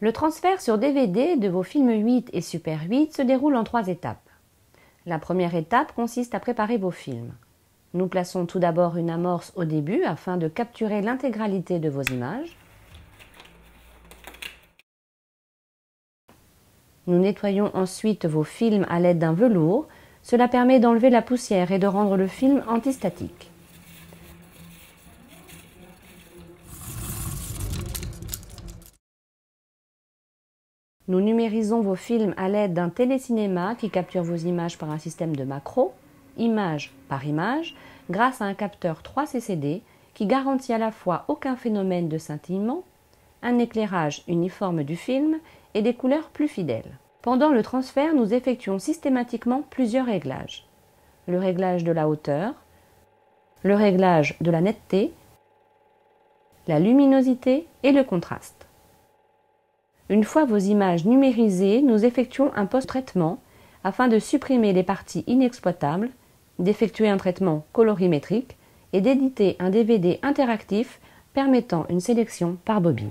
Le transfert sur DVD de vos films 8 et Super 8 se déroule en trois étapes. La première étape consiste à préparer vos films. Nous plaçons tout d'abord une amorce au début afin de capturer l'intégralité de vos images. Nous nettoyons ensuite vos films à l'aide d'un velours. Cela permet d'enlever la poussière et de rendre le film antistatique. Nous numérisons vos films à l'aide d'un télécinéma qui capture vos images par un système de macro, image par image, grâce à un capteur 3 CCD qui garantit à la fois aucun phénomène de scintillement, un éclairage uniforme du film et des couleurs plus fidèles. Pendant le transfert, nous effectuons systématiquement plusieurs réglages. Le réglage de la hauteur, le réglage de la netteté, la luminosité et le contraste. Une fois vos images numérisées, nous effectuons un post-traitement afin de supprimer les parties inexploitables, d'effectuer un traitement colorimétrique et d'éditer un DVD interactif permettant une sélection par bobine.